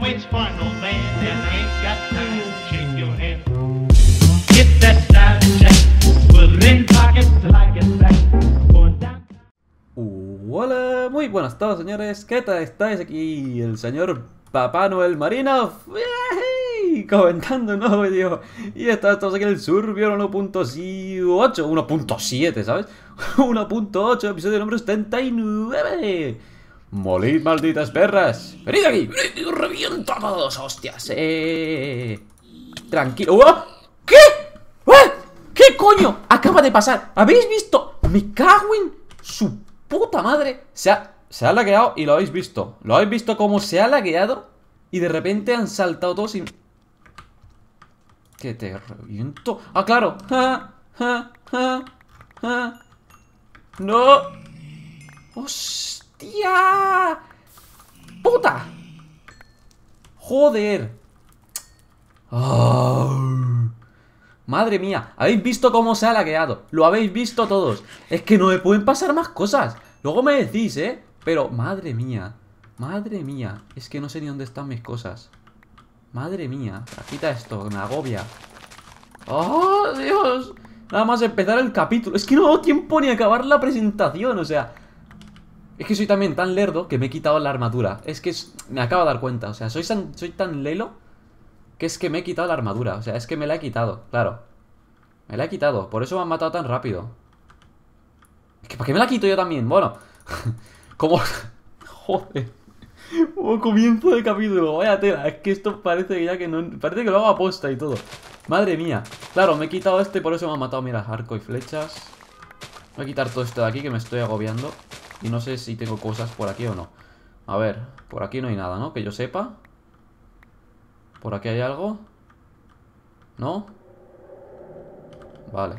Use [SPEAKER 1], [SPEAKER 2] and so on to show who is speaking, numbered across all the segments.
[SPEAKER 1] man ain't got your Get that in like a Hola, muy buenas tardes señores, ¿qué tal estáis? Aquí el señor Papá Noel marino comentando un nuevo Y está, estamos aquí en el Survivor 1.8, 1.7, ¿sabes? 1.8, episodio número 79. Molid, malditas perras. Venid aquí. reviento a todos, hostias. Eh, tranquilo. ¡Oh! ¿Qué? ¡Oh! ¿Qué coño? Acaba de pasar. ¿Habéis visto? Me cago en su puta madre. Se ha, se ha lagueado y lo habéis visto. ¿Lo habéis visto cómo se ha lagueado? Y de repente han saltado todos y... Que te reviento. Ah, claro. no. Hostia. ¡Tía! ¡Puta! ¡Joder! Madre mía, habéis visto cómo se ha laqueado. Lo habéis visto todos. Es que no me pueden pasar más cosas. Luego me decís, ¿eh? Pero, madre mía. Madre mía. Es que no sé ni dónde están mis cosas. Madre mía. Quita esto, una agobia. ¡Oh, Dios! Nada más empezar el capítulo. Es que no tengo tiempo ni acabar la presentación, o sea... Es que soy también tan lerdo que me he quitado la armadura. Es que me acabo de dar cuenta. O sea, soy tan, soy tan lelo que es que me he quitado la armadura. O sea, es que me la he quitado, claro. Me la he quitado. Por eso me han matado tan rápido. Es que ¿para qué me la quito yo también? Bueno. como... Joder. comienzo de capítulo. Vaya tela. Es que esto parece que ya que no... Parece que lo hago a aposta y todo. Madre mía. Claro, me he quitado este, por eso me han matado. Mira, arco y flechas. Voy a quitar todo esto de aquí que me estoy agobiando. Y no sé si tengo cosas por aquí o no. A ver, por aquí no hay nada, ¿no? Que yo sepa. ¿Por aquí hay algo? ¿No? Vale.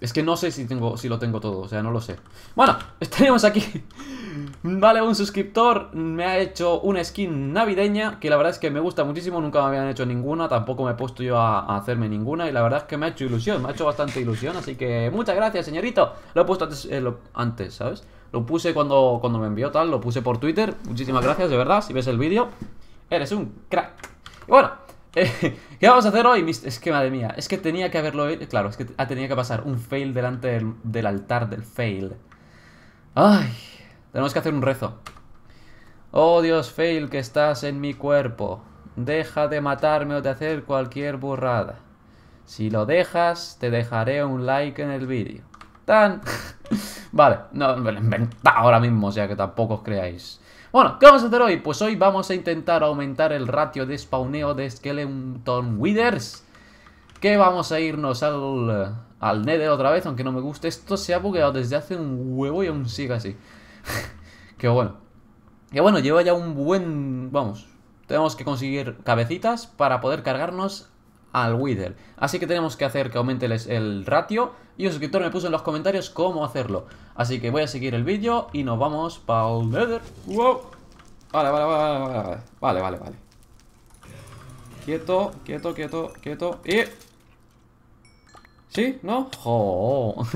[SPEAKER 1] Es que no sé si tengo si lo tengo todo, o sea, no lo sé. Bueno, estaríamos aquí Mm, vale, un suscriptor me ha hecho una skin navideña que la verdad es que me gusta muchísimo, nunca me habían hecho ninguna, tampoco me he puesto yo a, hacerme ninguna y la verdad es que me ha hecho ilusión, me ha hecho bastante ilusión, así que muchas gracias, señorito. Lo he puesto antes, eh, ¿sabes? Lo puse cuando, cuando me envió tal, lo puse por Twitter, muchísimas gracias, de verdad, si ves el vídeo, eres un crack. bueno, ¿Qué vamos a hacer hoy? Es que madre mía, es que tenía que haberlo... Claro, es que ha ah, tenido que pasar un fail delante del altar del fail. Ay, tenemos que hacer un rezo. Oh Dios Fail, que estás en mi cuerpo. Deja de matarme o de hacer cualquier burrada. Si lo dejas, te dejaré un like en el vídeo. ¡Tan! vale, no, me lo he ahora mismo, o sea que tampoco os creáis. Bueno, ¿qué vamos a hacer hoy? Pues hoy vamos a intentar aumentar el ratio de spawneo de Skeleton Withers. Que vamos a irnos al, al Nether otra vez, aunque no me guste. Esto se ha bugueado desde hace un huevo y aún sigue así. que bueno. Que bueno, lleva ya un buen... Vamos, tenemos que conseguir cabecitas para poder cargarnos al Wither. Así que tenemos que hacer que aumente el ratio. Y un suscriptor me puso en los comentarios cómo hacerlo. Así que voy a seguir el vídeo y nos vamos para el Nether. ¡Wow! Vale, vale, vale, vale, vale. Vale, vale, vale. Quieto, quieto, quieto, quieto. Y... ¿Sí? ¿No? ¡Jo!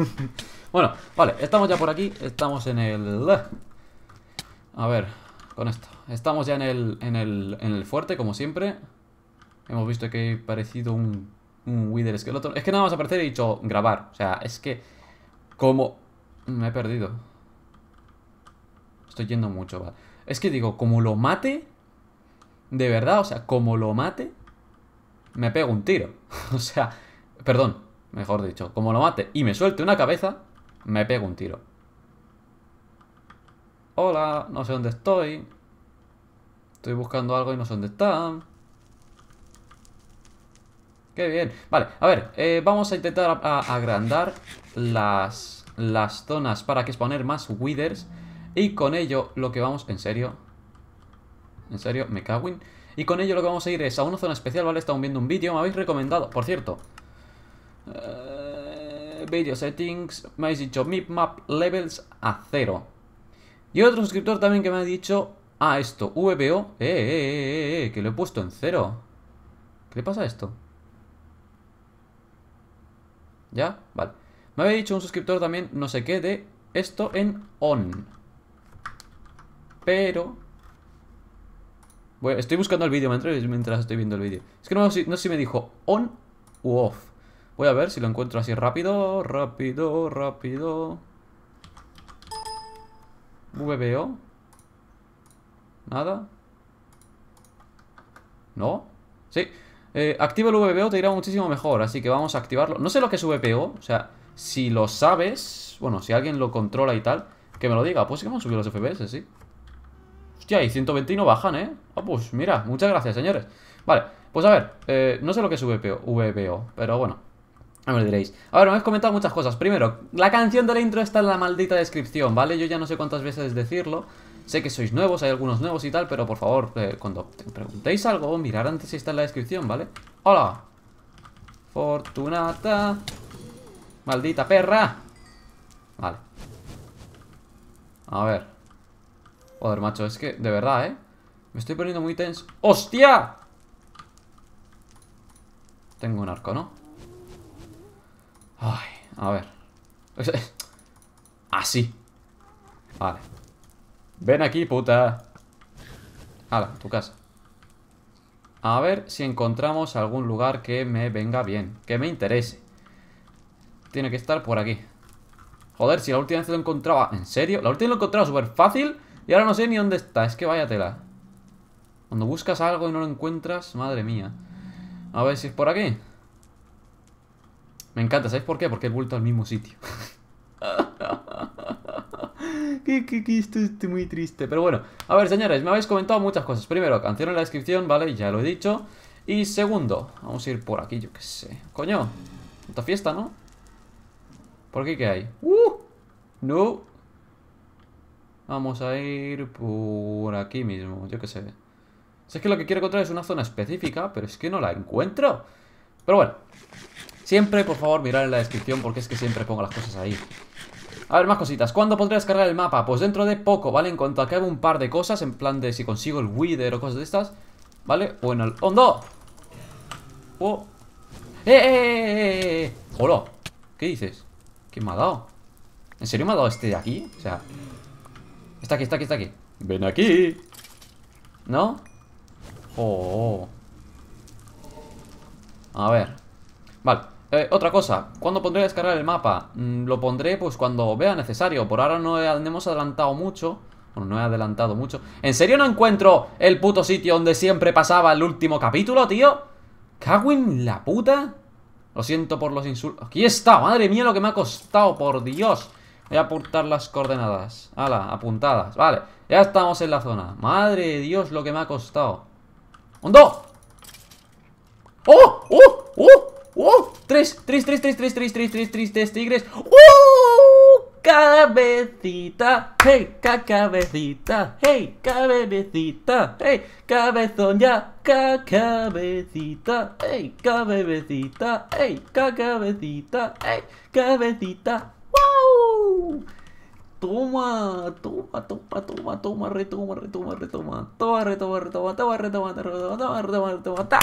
[SPEAKER 1] Bueno, vale, estamos ya por aquí. Estamos en el... A ver, con esto. Estamos ya en el, en el, fuerte, como siempre. Hemos visto que he parecido un, un Wither Skeleton. Es que nada más aparecer he dicho grabar. O sea, es que... Como... Me he perdido. Estoy yendo mucho, vale. Es que digo, como lo mate... De verdad, o sea, como lo mate... Me pego un tiro. o sea, perdón, mejor dicho. Como lo mate y me suelte una cabeza me pego un tiro. Hola, no sé dónde estoy. Estoy buscando algo y no sé dónde está. Qué bien. Vale, a ver, eh, vamos a intentar agrandar las, zonas para que exponer más withers. Y con ello lo que vamos... En serio. En serio, me cago en... Y con ello lo que vamos a ir es a una zona especial, ¿vale? Estamos viendo un vídeo, me habéis recomendado. Por cierto. Eh, Video Settings, me habéis dicho Map Levels a cero Y otro suscriptor también que me ha dicho, A ah, esto, VBO eh eh, eh, eh, eh, que lo he puesto en cero ¿Qué le pasa a esto? ¿Ya? Vale. Me había dicho un suscriptor también, no sé qué, de esto en on. Pero... Bueno, estoy buscando el vídeo mientras, mientras estoy viendo el vídeo. Es que no, no sé si me dijo on u off. Voy a ver si lo encuentro así rápido. Rápido, rápido. VBO. Nada. ¿No? Sí. Eh, activa el VBO te irá muchísimo mejor, así que vamos a activarlo. No sé lo que es VPO, o sea, si lo sabes, bueno, si alguien lo controla y tal, que me lo diga. Pues sí que hemos subido los FPS, sí. Hostia, y 120 y no bajan, ¿eh? Ah, pues mira, muchas gracias, señores. Vale, pues a ver, eh, no sé lo que es VBO VBO, pero bueno. Ah, Ahora diréis. A ver, me habéis comentado muchas cosas. Primero, la canción de la intro está en la maldita descripción, ¿vale? Yo ya no sé cuántas veces decirlo. Sé que sois nuevos, hay algunos nuevos y tal, pero por favor, eh, cuando preguntéis algo, mirar antes si está en la descripción, ¿vale? ¡Hola! Fortunata. Maldita perra. Vale. A ver. Joder, macho, es que, de verdad, ¿eh? Me estoy poniendo muy tenso. ¡Hostia! Tengo un arco, ¿no? Ay, a ver. Así. Vale. Ven aquí, puta. Hala, tu casa. A ver si encontramos algún lugar que me venga bien. Que me interese. Tiene que estar por aquí. Joder, si la última vez lo encontraba... ¿En serio? La última vez lo encontraba súper fácil y ahora no sé ni dónde está. Es que vaya Cuando buscas algo y no lo encuentras, madre mía. A ver si es por aquí. Me encanta, ¿sabes por qué? Porque he vuelto al mismo sitio. que, que, que esto es muy triste. Pero bueno, a ver, señores, me habéis comentado muchas cosas. Primero, canción en la descripción, ¿vale? Ya lo he dicho. Y segundo, vamos a ir por aquí, yo qué sé. Coño, esta fiesta, ¿no? ¿Por aquí qué hay? ¡Uh! ¡No! Vamos a ir por aquí mismo, yo qué sé. es que lo que quiero encontrar es una zona específica, pero es que no la encuentro. Pero bueno, Siempre, por favor, mirar en la descripción porque es que siempre pongo las cosas ahí. A ver, más cositas. ¿Cuándo podré descargar el mapa? Pues dentro de poco, ¿vale? En cuanto acabe un par de cosas, en plan de si consigo el Wither o cosas de estas, ¿vale? bueno en el... ¡Hondo! ¡Oh! Eh eh eh, ¡Eh, eh, eh, hola ¿Qué dices? ¿Quién me ha dado? ¿En serio me ha dado este de aquí? O sea... Está aquí, está aquí, está aquí. ¡Ven aquí! ¿No? ¡Oh! oh, oh. A ver. Vale. Eh, otra cosa, ¿cuándo pondré a descargar el mapa? Mm, lo pondré pues cuando vea necesario. Por ahora no hemos adelantado mucho. Bueno, no he adelantado mucho. ¿En serio no encuentro el puto sitio donde siempre pasaba el último capítulo, tío? ¿Cagüen la puta? Lo siento por los insultos. Aquí está, madre mía lo que me ha costado, por Dios. Voy a apuntar las coordenadas. Ala, apuntadas. Vale, ya estamos en la zona. Madre de Dios lo que me ha costado. ¡Hondo! ¡Oh! ¡Oh! ¡Oh! ¡Oh! Tres, tres, tres, tres, tres, tres, tres, tres, tres, tres tigres. ¡Uh! Cabecita, hey, cabecita, hey, cabecita, hey, cabezón ya, ca cabecita, hey, cabecita, hey, cabecita, hey, cabecita, wow. Toma, toma, toma, toma, toma, retoma, retoma, retoma, toma, retoma, retoma, toma, retoma, retoma, retoma, retoma, retoma,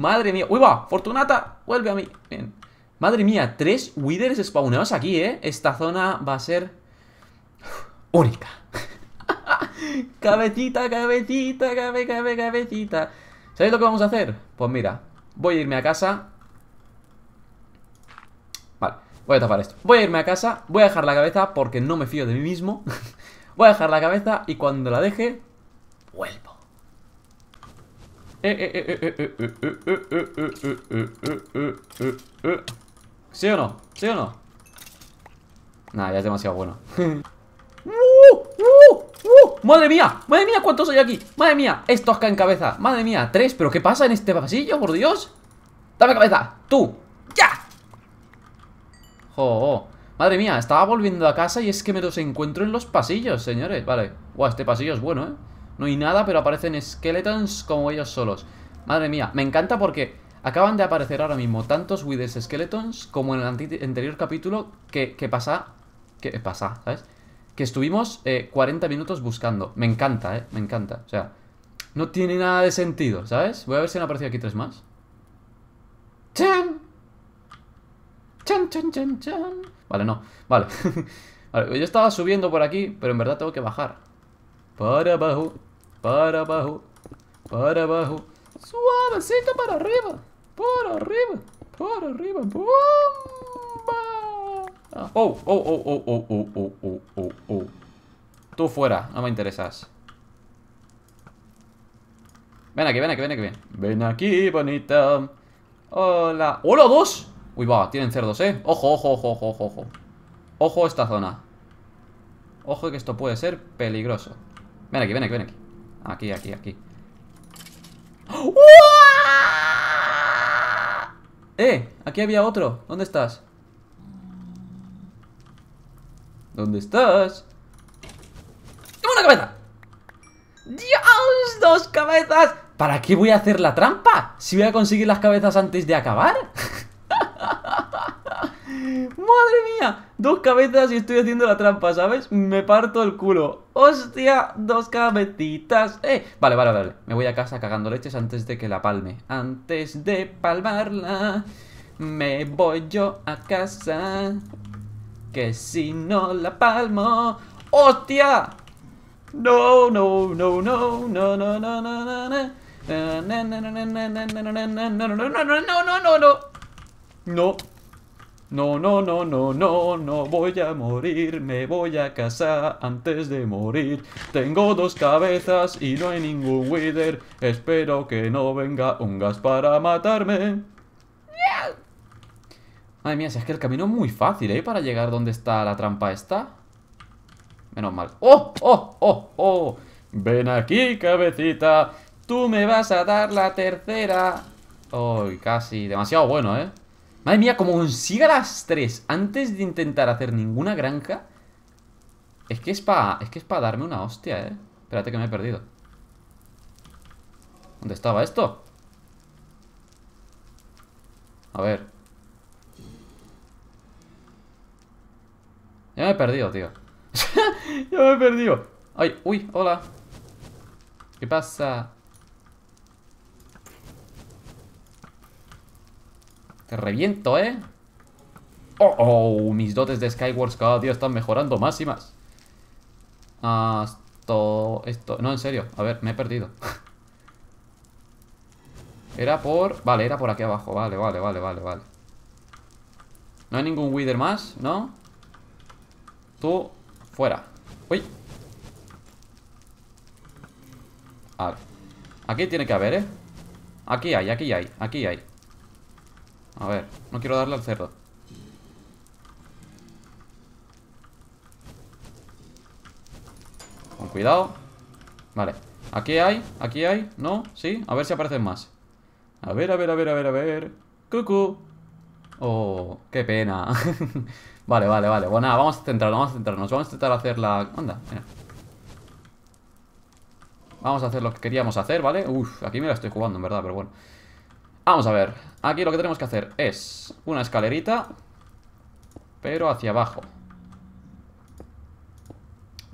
[SPEAKER 1] Madre mía. ¡Uy, va! Fortunata, vuelve a mí. Bien. Madre mía, tres withers spawnados aquí, ¿eh? Esta zona va a ser... Única. cabecita, cabecita, cabe, cabe, cabecita. ¿Sabéis lo que vamos a hacer? Pues mira, voy a irme a casa. Vale, voy a tapar esto. Voy a irme a casa, voy a dejar la cabeza porque no me fío de mí mismo. voy a dejar la cabeza y cuando la deje, vuelvo. ¿Sí o no? ¿Sí o no? Nah, ya es demasiado bueno. ¡Madre mía! ¡Madre mía! ¿Cuántos hay aquí? ¡Madre mía! Esto acá en cabeza. ¡Madre mía! ¡Tres! ¿Pero qué pasa en este pasillo, por Dios? ¡Dame cabeza! ¡Tú! ¡Ya! ¡Oh! oh. Madre mía, estaba volviendo a casa y es que me los encuentro en los pasillos, señores. Vale. Buah, este pasillo es bueno, ¿eh? No hay nada, pero aparecen skeletons como ellos solos. Madre mía, me encanta porque acaban de aparecer ahora mismo tantos Withers Skeletons como en el anterior capítulo que, pasa... Que pasa, ¿sabes? Que estuvimos 40 eh, minutos buscando. Me encanta, ¿eh? Me encanta. O sea, no tiene nada de sentido, ¿sabes? Voy a ver si han aparecido aquí tres más. ¡Chan! ¡Chan, chan, chan, chan! Vale, no. Vale. vale yo estaba subiendo por aquí, pero en verdad tengo que bajar. Para abajo. Para abajo. Para abajo. Suavecito para arriba. Para arriba. Para arriba. ¡Bomba! Ah, oh, oh, oh, oh, oh, oh, oh, oh, oh, oh. Tú fuera. No me interesas. Ven aquí, ven aquí, ven aquí, ven. Ven aquí, bonita. Hola. ¡Hola, dos! Uy, va, tienen cerdos, ¿eh? Ojo, ojo, ojo, ojo, ojo. Ojo a esta zona. Ojo que esto puede ser peligroso. Ven aquí, ven aquí, ven aquí. Aquí, aquí, aquí. ¡Eh! Aquí había otro. ¿Dónde estás? ¿Dónde estás? ¡Tengo una cabeza! ¡Dios! ¡Dos cabezas! ¿Para qué voy a hacer la trampa? Si voy a conseguir las cabezas antes de acabar. ¡Madre mía! Dos cabezas y estoy haciendo la trampa, ¿sabes? Me parto el culo. ¡Hostia! Dos cabecitas. ¡Eh! Vale, vale, vale. Me voy a casa cagando leches antes de que la palme. Antes de palmarla, me voy yo a casa. Que si no la palmo... ¡Hostia! No, no, no, no, no, no, no, no, no, no. No, no, no, no, no, no, no, no, no, no, no, no, no, no, no, no, no, no, no, no, no, no, no voy a morir, me voy a casar antes de morir. Tengo dos cabezas y no hay ningún Wither. Espero que no venga un gas para matarme. Madre mía, si es que el camino es muy fácil, ¿eh? Para llegar donde está la trampa esta. Menos mal. ¡Oh, oh, oh, oh! Ven aquí, cabecita. Tú me vas a dar la tercera. Uy, casi! Demasiado bueno, ¿eh? Madre mía, como consiga las tres antes de intentar hacer ninguna granja. Es que es para es que es para darme una hostia, eh. Espérate que me he perdido. ¿Dónde estaba esto? A ver. Ya me he perdido, tío. ya me he perdido. Ay, uy, hola. ¿Qué pasa? Te reviento, ¿eh? ¡Oh, oh! Mis dotes de Skywars cada día están mejorando más y más. esto... Esto... No, en serio. A ver, me he perdido. Era por... Vale, era por aquí abajo. Vale, vale, vale, vale, vale. No hay ningún Wither más, ¿no? Tú, fuera. Uy. ver Aquí tiene que haber, ¿eh? Aquí hay, aquí hay, aquí hay. A ver, no quiero darle al cerdo. Con cuidado. Vale. Aquí hay, aquí hay, ¿no? ¿Sí? A ver si aparecen más. A ver, a ver, a ver, a ver, a ver. Cucu. Oh, qué pena. vale, vale, vale. Bueno, nada, vamos a centrarnos, vamos a centrarnos. Vamos a intentar hacer la... Anda, mira. Vamos a hacer lo que queríamos hacer, ¿vale? Uf, aquí me la estoy jugando, en verdad, pero bueno. Vamos a ver. Aquí lo que tenemos que hacer es una escalerita, pero hacia abajo.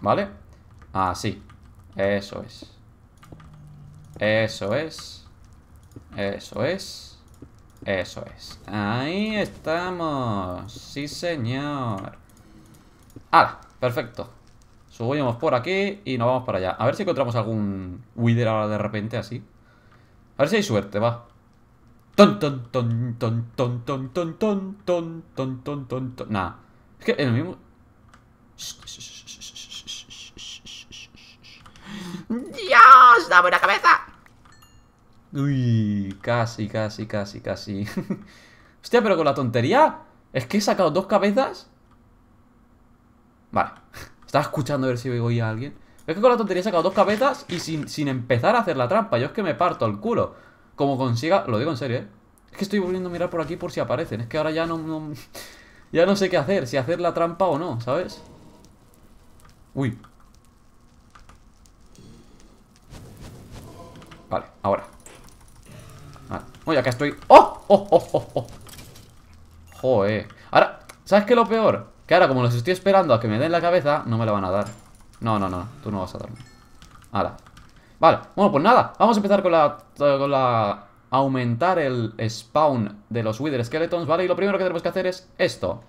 [SPEAKER 1] ¿Vale? Así. Eso es. Eso es. Eso es. Eso es. Ahí estamos. Sí, señor. ¡Hala! Perfecto. Subimos por aquí y nos vamos para allá. A ver si encontramos algún Wither ahora de repente así. A ver si hay suerte, va. Ton, ton, ton, ton, ton, ton, ton, ton, ton, ton, ton, ton, ton. Nah Es que es lo mismo. ¡Dios! ¡Dame una cabeza! Uy, casi, casi, casi, casi. Hostia, pero con la tontería. Es que he sacado dos cabezas. Vale. Estaba escuchando a ver si voy a alguien. Es que con la tontería he sacado dos cabezas y sin, sin empezar a hacer la trampa. Yo es que me parto el culo. Como consiga, lo digo en serio, ¿eh? Es que estoy volviendo a mirar por aquí por si aparecen. Es que ahora ya no, ya no sé qué hacer, si hacer la trampa o no, ¿sabes? Uy. Vale, ahora. Vale. acá estoy. ¡Oh! ¡Oh, oh, oh, oh! Joder. Ahora, ¿sabes qué es lo peor? Que ahora, como los estoy esperando a que me den la cabeza, no me la van a dar. No, no, no, tú no vas a darme. Ahora. Vale, bueno, pues nada, vamos a empezar con la... Con la aumentar el spawn de los Wither Skeletons, ¿vale? Y lo primero que tenemos que hacer es esto.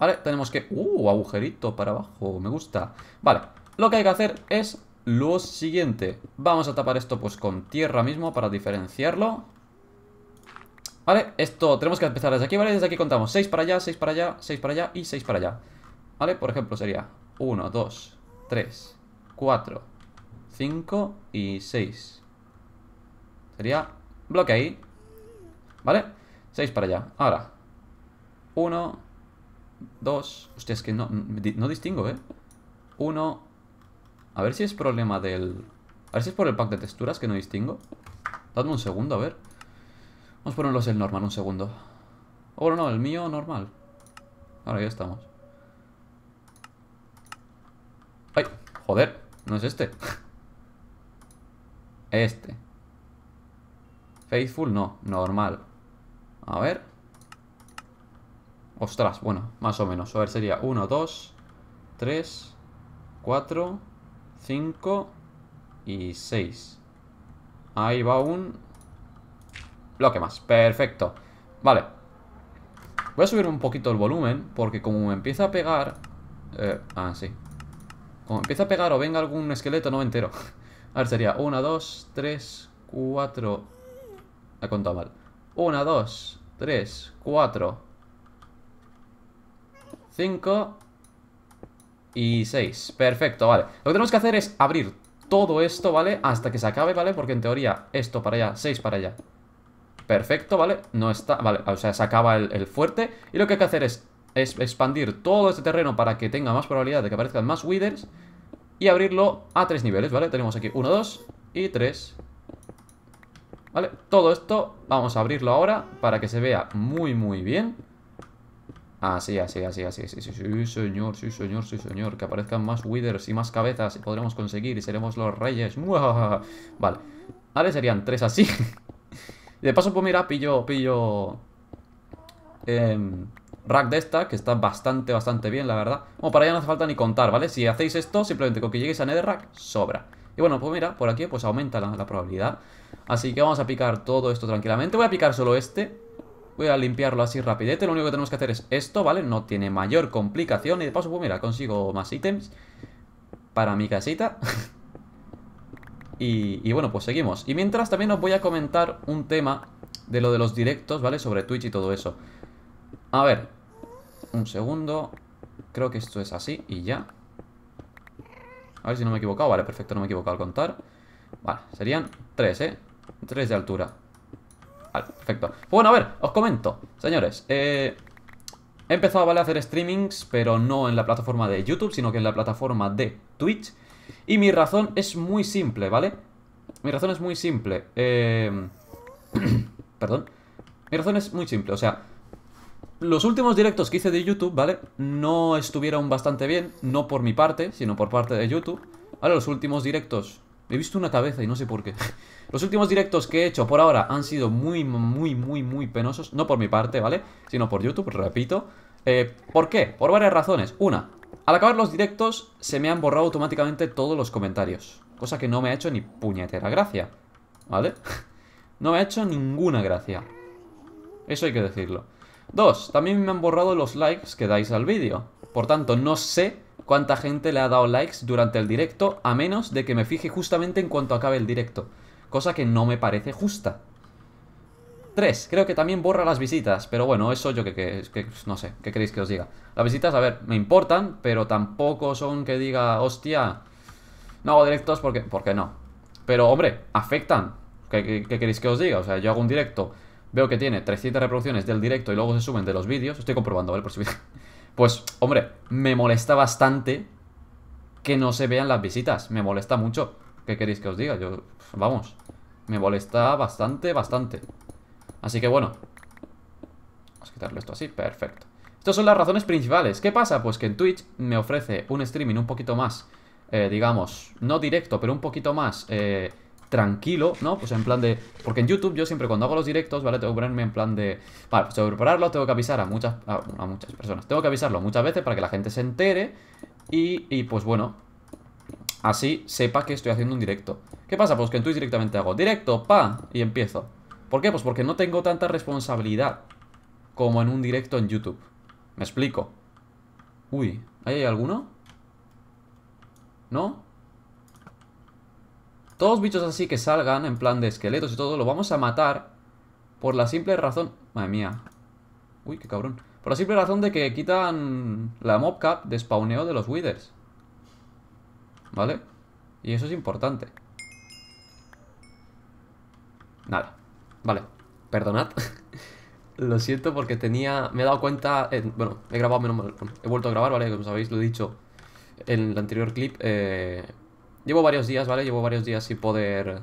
[SPEAKER 1] ¿Vale? Tenemos que... ¡Uh! Agujerito para abajo, me gusta. Vale, lo que hay que hacer es lo siguiente. Vamos a tapar esto pues con tierra mismo para diferenciarlo. Vale, esto tenemos que empezar desde aquí, ¿vale? Desde aquí contamos 6 para allá, 6 para allá, 6 para allá y 6 para allá. ¿Vale? Por ejemplo sería 1, 2, 3, 4, 5 y 6. Sería bloque ahí. ¿Vale? 6 para allá. Ahora. 1, 2. Hostia, es que no, distingo, ¿eh? 1. A ver si es problema del... A ver si es por el pack de texturas que no distingo. Dadme un segundo, a ver. Vamos a ponerlos el normal, un segundo. O oh, no, el mío normal. Ahora ya estamos. ¡Ay! Joder, no es este. Este. Faithful no, normal. A ver. Ostras, bueno, más o menos. A ver, sería 1, 2, 3, 4, 5 y 6. Ahí va un bloque más. Perfecto. Vale. Voy a subir un poquito el volumen porque como me empieza a pegar... Eh, ah, sí. Como empieza a pegar o venga algún esqueleto, no entero. A ver, sería 1, 2, 3, 4... He contado mal. 1, 2, 3, 4, 5 y 6. Perfecto, vale. Lo que tenemos que hacer es abrir todo esto, ¿vale? Hasta que se acabe, ¿vale? Porque en teoría esto para allá, 6 para allá. Perfecto, ¿vale? No está... Vale, o sea, se acaba el, fuerte. Y lo que hay que hacer es, es expandir todo este terreno para que tenga más probabilidad de que aparezcan más withers y abrirlo a tres niveles, ¿vale? Tenemos aquí 1, 2 y 3. ¿Vale? Todo esto vamos a abrirlo ahora para que se vea muy, muy bien. Así, así, así, así, sí, sí, sí, señor, sí, señor, sí, señor. Que aparezcan más withers y más cabezas y podremos conseguir y seremos los reyes. Vale, vale, serían tres así. de paso, pues mira, pillo, pillo... Eh, rack de esta, que está bastante, bastante bien, la verdad. Bueno, para allá no hace falta ni contar, ¿vale? Si hacéis esto, simplemente con que lleguéis a Netherrack, sobra. Y bueno, pues mira, por aquí pues aumenta la, probabilidad. Así que vamos a picar todo esto tranquilamente. Voy a picar solo este. Voy a limpiarlo así rapidete. Lo único que tenemos que hacer es esto, ¿vale? No tiene mayor complicación. Y de paso, pues mira, consigo más ítems para mi casita. y bueno, pues seguimos. Y mientras también os voy a comentar un tema de lo de los directos, ¿vale? Sobre Twitch y todo eso. A ver. Un segundo. Creo que esto es así y ya. A ver si no me he equivocado. Vale, perfecto, no me he equivocado al contar. Vale, serían tres, ¿eh? Tres de altura. Vale, perfecto. Pues bueno, a ver, os comento. Señores, eh, He empezado, ¿vale? A hacer streamings, pero no en la plataforma de YouTube, sino que en la plataforma de Twitch. Y mi razón es muy simple, ¿vale? Mi razón es muy simple. Eh, perdón. Mi razón es muy simple, o sea, los últimos directos que hice de YouTube, ¿vale? No estuvieron bastante bien, no por mi parte, sino por parte de YouTube. ¿Vale? los últimos directos... He visto una cabeza y no sé por qué. Los últimos directos que he hecho por ahora han sido muy, muy, muy, muy penosos. No por mi parte, ¿vale? Sino por YouTube, repito. Eh, ¿Por qué? Por varias razones. Una, al acabar los directos se me han borrado automáticamente todos los comentarios. Cosa que no me ha hecho ni puñetera gracia. ¿Vale? No me ha hecho ninguna gracia. Eso hay que decirlo. Dos, también me han borrado los likes que dais al vídeo. Por tanto, no sé cuánta gente le ha dado likes durante el directo, a menos de que me fije justamente en cuanto acabe el directo. Cosa que no me parece justa. 3. Creo que también borra las visitas, pero bueno, eso yo que, no sé, ¿qué queréis que os diga? Las visitas, a ver, me importan, pero tampoco son que diga, hostia, no hago directos porque, porque no. Pero hombre, afectan, qué queréis que os diga? O sea, yo hago un directo veo que tiene 300 reproducciones del directo y luego se suben de los vídeos, estoy comprobando, ¿vale? Por si... Pues, hombre, me molesta bastante que no se vean las visitas, me molesta mucho. ¿Qué queréis que os diga? Yo, vamos, me molesta bastante, bastante. Así que bueno, vamos a quitarle esto así, perfecto. Estas son las razones principales. ¿Qué pasa? Pues que en Twitch me ofrece un streaming un poquito más, eh, digamos, no directo, pero un poquito más... Eh, tranquilo, ¿no? Pues en plan de... Porque en YouTube yo siempre cuando hago los directos, ¿vale? Tengo que ponerme en plan de... Vale, pues que prepararlo tengo que avisar a muchas, a, muchas personas. Tengo que avisarlo muchas veces para que la gente se entere y, y pues bueno, así sepa que estoy haciendo un directo. ¿Qué pasa? Pues que en Twitch directamente hago directo, pa, y empiezo. ¿Por qué? Pues porque no tengo tanta responsabilidad como en un directo en YouTube. Me explico. Uy, hay alguno? ¿No? Todos bichos así que salgan, en plan de esqueletos y todo, lo vamos a matar por la simple razón... Madre mía. Uy, qué cabrón. Por la simple razón de que quitan la mobcap de spawneo de los withers. ¿Vale? Y eso es importante. Nada. Vale. Perdonad. lo siento porque tenía... Me he dado cuenta... bueno, he grabado menos mal. He vuelto a grabar, ¿vale? Como sabéis, lo he dicho en el anterior clip. Eh, Llevo varios días, ¿vale? Llevo varios días sin poder...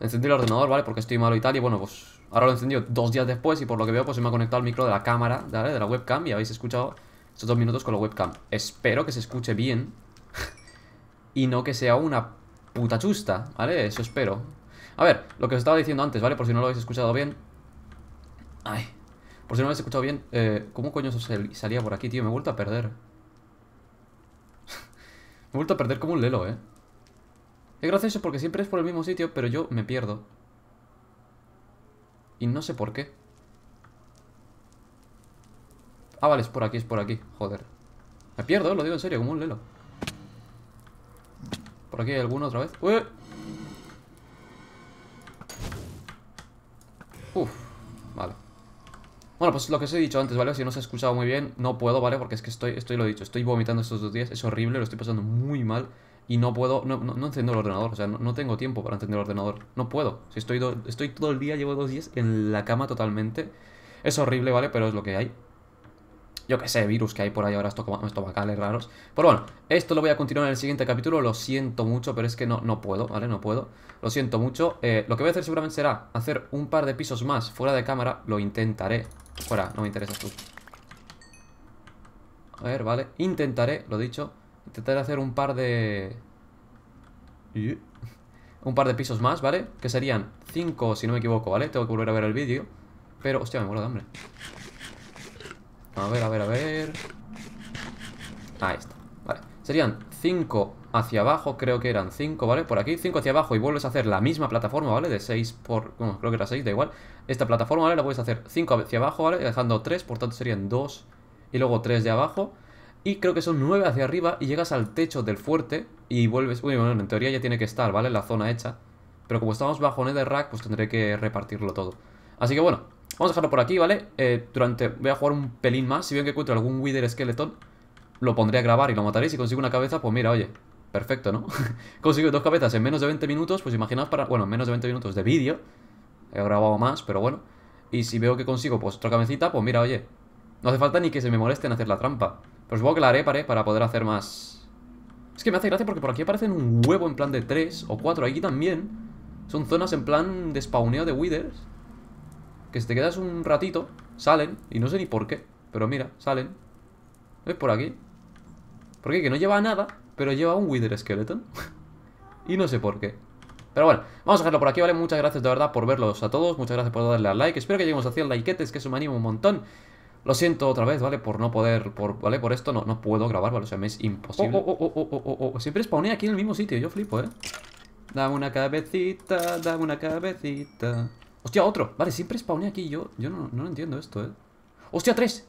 [SPEAKER 1] encender el ordenador, ¿vale? Porque estoy malo y tal, y bueno, pues... Ahora lo he encendido dos días después y por lo que veo, pues se me ha conectado el micro de la cámara, ¿vale? De la webcam y habéis escuchado estos dos minutos con la webcam. Espero que se escuche bien y no que sea una puta chusta, ¿vale? Eso espero. A ver, lo que os estaba diciendo antes, ¿vale? Por si no lo habéis escuchado bien. Ay. Por si no lo habéis escuchado bien, eh, ¿cómo coño salía por aquí, tío? Me he vuelto a perder he vuelto a perder como un lelo, ¿eh? Es gracioso porque siempre es por el mismo sitio, pero yo me pierdo. Y no sé por qué. Ah, vale, es por aquí, es por aquí. Joder. Me pierdo, lo digo en serio, como un lelo. ¿Por aquí hay alguno otra vez? Uf. Bueno, pues lo que os he dicho antes, ¿vale? Si no se he escuchado muy bien, no puedo, ¿vale? Porque es que estoy, estoy lo he dicho, estoy vomitando estos dos días, es horrible, lo estoy pasando muy mal y no puedo, no, no, el ordenador, o sea, no, tengo tiempo para encender el ordenador, no puedo. Si estoy, estoy todo el día, llevo dos días en la cama totalmente. Es horrible, ¿vale? Pero es lo que hay yo qué sé, virus que hay por ahí ahora, bacales raros. Pero bueno, esto lo voy a continuar en el siguiente capítulo, lo siento mucho, pero es que no, no puedo, ¿vale? No puedo, lo siento mucho. Eh, lo que voy a hacer seguramente será hacer un par de pisos más fuera de cámara, lo intentaré. Fuera, no me interesa tú. A ver, vale, intentaré, lo dicho, intentaré hacer un par de... Un par de pisos más, ¿vale? Que serían 5, si no me equivoco, ¿vale? Tengo que volver a ver el vídeo. Pero, hostia, me muero de hambre. A ver, a ver, a ver. Ahí está. Vale. Serían 5 hacia abajo, creo que eran 5, ¿vale? Por aquí, 5 hacia abajo y vuelves a hacer la misma plataforma, ¿vale? De 6 por... Bueno, creo que era 6, da igual. Esta plataforma, ¿vale? La puedes hacer 5 hacia abajo, ¿vale? Dejando 3, por tanto serían 2 y luego 3 de abajo. Y creo que son 9 hacia arriba y llegas al techo del fuerte y vuelves... Uy, bueno, en teoría ya tiene que estar, ¿vale? La zona hecha. Pero como estamos bajo Netherrack, pues tendré que repartirlo todo. Así que bueno, Vamos a dejarlo por aquí, ¿vale? Eh, durante... Voy a jugar un pelín más. Si veo que encuentro algún Wither Skeleton, lo pondré a grabar y lo mataré. Si consigo una cabeza, pues mira, oye, perfecto, ¿no? consigo dos cabezas en menos de 20 minutos, pues imaginaos para... Bueno, menos de 20 minutos de vídeo. He grabado más, pero bueno. Y si veo que consigo, pues, otra cabecita, pues mira, oye. No hace falta ni que se me moleste en hacer la trampa. Pues supongo que la haré, para poder hacer más... Es que me hace gracia porque por aquí aparecen un huevo en plan de 3 o 4. Aquí también son zonas en plan de spawneo de withers que si te quedas un ratito, salen, y no sé ni por qué, pero mira, salen. ¿Ves por aquí? Porque que no lleva nada, pero lleva un Wither Skeleton. y no sé por qué. Pero bueno, vamos a dejarlo por aquí, ¿vale? Muchas gracias de verdad por verlos a todos. Muchas gracias por darle al like. Espero que lleguemos a 100 likeetes, que eso me anima un montón. Lo siento otra vez, ¿vale? Por no poder, por, ¿vale? Por esto no, puedo grabar, ¿vale? O sea, me es imposible. Oh oh oh, oh, oh, oh, Siempre spawné aquí en el mismo sitio, yo flipo, ¿eh? Dame una cabecita, dame una cabecita. Hostia, otro. Vale, siempre spawné aquí. Yo, yo no, no entiendo esto, ¿eh? Hostia, tres.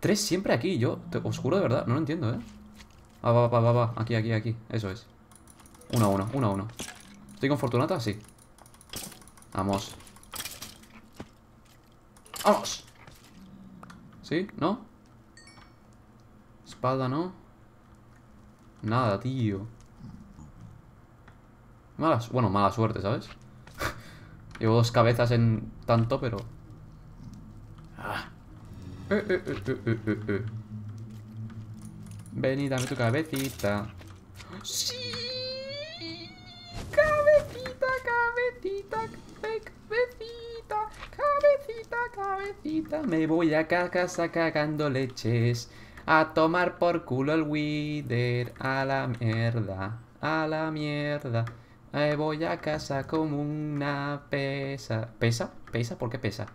[SPEAKER 1] Tres siempre aquí. Yo te, os juro de verdad. No lo entiendo, ¿eh? Va, va, va, va, va. Aquí, aquí, aquí. Eso es. Uno a uno, uno a uno. ¿Estoy con Fortunata? Sí. Vamos. ¡Vamos! ¿Sí? ¿No? Espada, ¿no? Nada, tío. Malas, bueno, mala suerte, ¿sabes? Llevo dos cabezas en tanto, pero... Ah. Eh, eh, eh, eh, eh dame tu cabecita. ¡Sí! Cabecita, cabecita, cabecita, cabecita, cabecita. Me voy a casa cagando leches. A tomar por culo el Wither. A la mierda, a la mierda. Eh, voy a casa como una pesa. ¿Pesa? ¿Pesa? ¿Por qué pesa?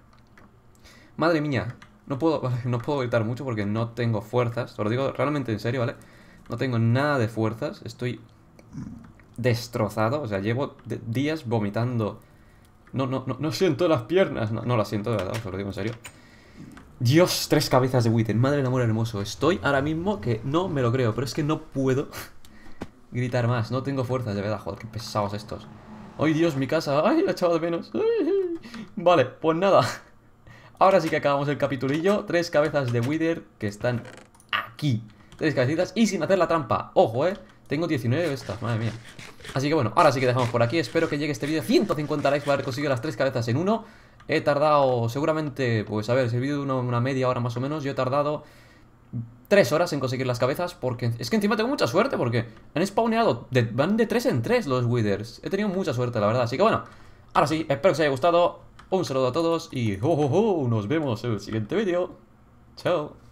[SPEAKER 1] Madre mía, no puedo, no puedo gritar mucho porque no tengo fuerzas. Te lo digo realmente en serio, ¿vale? No tengo nada de fuerzas. Estoy destrozado. O sea, llevo días vomitando. No, no, no, no siento las piernas. No, no las siento de verdad, os lo digo en serio. Dios, tres cabezas de Witten. Madre del amor hermoso. Estoy ahora mismo que no me lo creo, pero es que no puedo gritar más. No tengo fuerzas, de verdad. Joder, qué pesados estos. ¡Ay, Dios, mi casa! ¡Ay, la chaval de menos! Vale, pues nada. Ahora sí que acabamos el capitulillo. Tres cabezas de Wither que están aquí. Tres cabecitas y sin hacer la trampa. ¡Ojo, eh! Tengo 19 de estas, madre mía. Así que bueno, ahora sí que dejamos por aquí. Espero que llegue este vídeo 150 likes para haber conseguido las tres cabezas en uno. He tardado seguramente, pues a ver, si el vídeo una media hora más o menos, yo he tardado tres horas en conseguir las cabezas porque... Es que encima tengo mucha suerte porque han spawneado... van de tres en tres los Withers. He tenido mucha suerte, la verdad. Así que bueno, ahora sí, espero que os haya gustado. Un saludo a todos y... Oh, nos vemos en el siguiente vídeo. Chao.